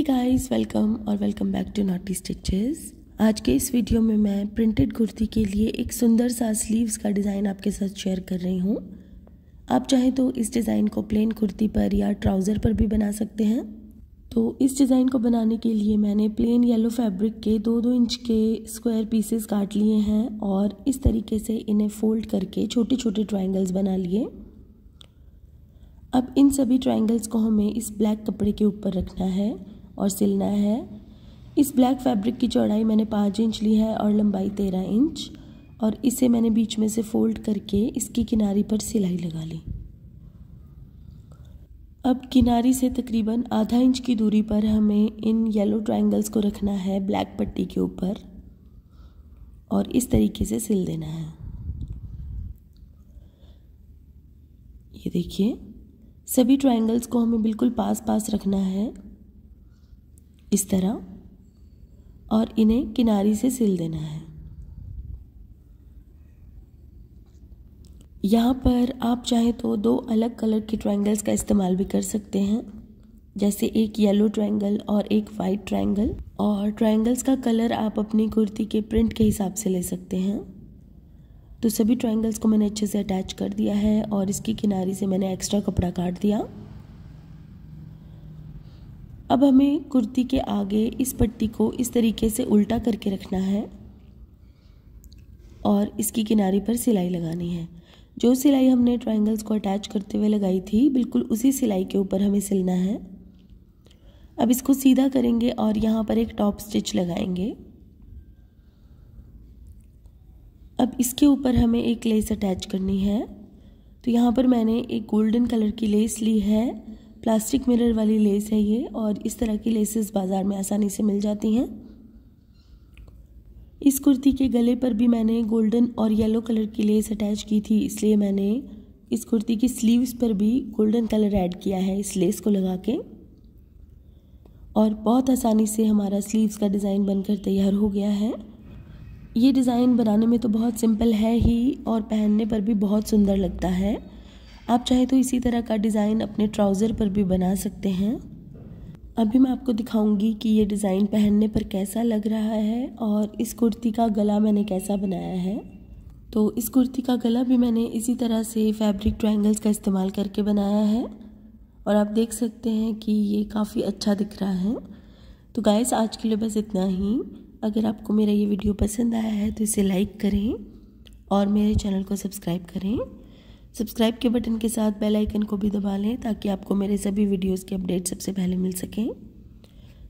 हे guys welcome और welcome back to naughty stitches आज के इस वीडियो में मैं प्रिंटेड कुर्ती के लिए एक सुंदर सा स्लीव्स का डिज़ाइन आपके साथ शेयर कर रही हूँ आप चाहें तो इस डिज़ाइन को प्लेन कुर्ती पर या ट्राउज़र पर भी बना सकते हैं तो इस डिज़ाइन को बनाने के लिए मैंने प्लेन येलो फैब्रिक के दो दो इंच के स्क्वायर पीसेस काट लिए हैं और इस तरीके से इन्हें फोल्ड करके छोटे छोटे ट्राइंगल्स बना लिए अब इन सभी ट्राइंगल्स को हमें इस ब्लैक कपड़े के ऊपर रखना है और सिलना है इस ब्लैक फैब्रिक की चौड़ाई मैंने पाँच इंच ली है और लंबाई तेरह इंच और इसे मैंने बीच में से फोल्ड करके इसकी किनारी पर सिलाई लगा ली अब किनारी से तकरीबन आधा इंच की दूरी पर हमें इन येलो ट्रायंगल्स को रखना है ब्लैक पट्टी के ऊपर और इस तरीके से सिल देना है ये देखिए सभी ट्रायंगल्स को हमें बिल्कुल पास पास रखना है इस तरह और इन्हें किनारी से सिल देना है यहाँ पर आप चाहें तो दो अलग कलर के ट्रायंगल्स का इस्तेमाल भी कर सकते हैं जैसे एक येलो ट्रायंगल और एक वाइट ट्रायंगल और ट्रायंगल्स का कलर आप अपनी कुर्ती के प्रिंट के हिसाब से ले सकते हैं तो सभी ट्रायंगल्स को मैंने अच्छे से अटैच कर दिया है और इसकी किनारी से मैंने एक्स्ट्रा कपड़ा काट दिया अब हमें कुर्ती के आगे इस पट्टी को इस तरीके से उल्टा करके रखना है और इसकी किनारे पर सिलाई लगानी है जो सिलाई हमने ट्रायंगल्स को अटैच करते हुए लगाई थी बिल्कुल उसी सिलाई के ऊपर हमें सिलना है अब इसको सीधा करेंगे और यहाँ पर एक टॉप स्टिच लगाएंगे अब इसके ऊपर हमें एक लेस अटैच करनी है तो यहाँ पर मैंने एक गोल्डन कलर की लेस ली है प्लास्टिक मिरर वाली लेस है ये और इस तरह की लेसेस बाज़ार में आसानी से मिल जाती हैं इस कुर्ती के गले पर भी मैंने गोल्डन और येलो कलर की लेस अटैच की थी इसलिए मैंने इस कुर्ती की स्लीव्स पर भी गोल्डन कलर ऐड किया है इस लेस को लगा के और बहुत आसानी से हमारा स्लीव्स का डिज़ाइन बनकर तैयार हो गया है ये डिज़ाइन बनाने में तो बहुत सिंपल है ही और पहनने पर भी बहुत सुंदर लगता है आप चाहे तो इसी तरह का डिज़ाइन अपने ट्राउज़र पर भी बना सकते हैं अभी मैं आपको दिखाऊंगी कि ये डिज़ाइन पहनने पर कैसा लग रहा है और इस कुर्ती का गला मैंने कैसा बनाया है तो इस कुर्ती का गला भी मैंने इसी तरह से फैब्रिक ट्रायंगल्स का इस्तेमाल करके बनाया है और आप देख सकते हैं कि ये काफ़ी अच्छा दिख रहा है तो गाइस आज के लिए बस इतना ही अगर आपको मेरा ये वीडियो पसंद आया है तो इसे लाइक करें और मेरे चैनल को सब्सक्राइब करें सब्सक्राइब के बटन के साथ बेल आइकन को भी दबा लें ताकि आपको मेरे सभी वीडियोस के अपडेट सबसे पहले मिल सकें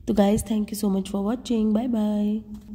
तो guys thank you so much for watching bye bye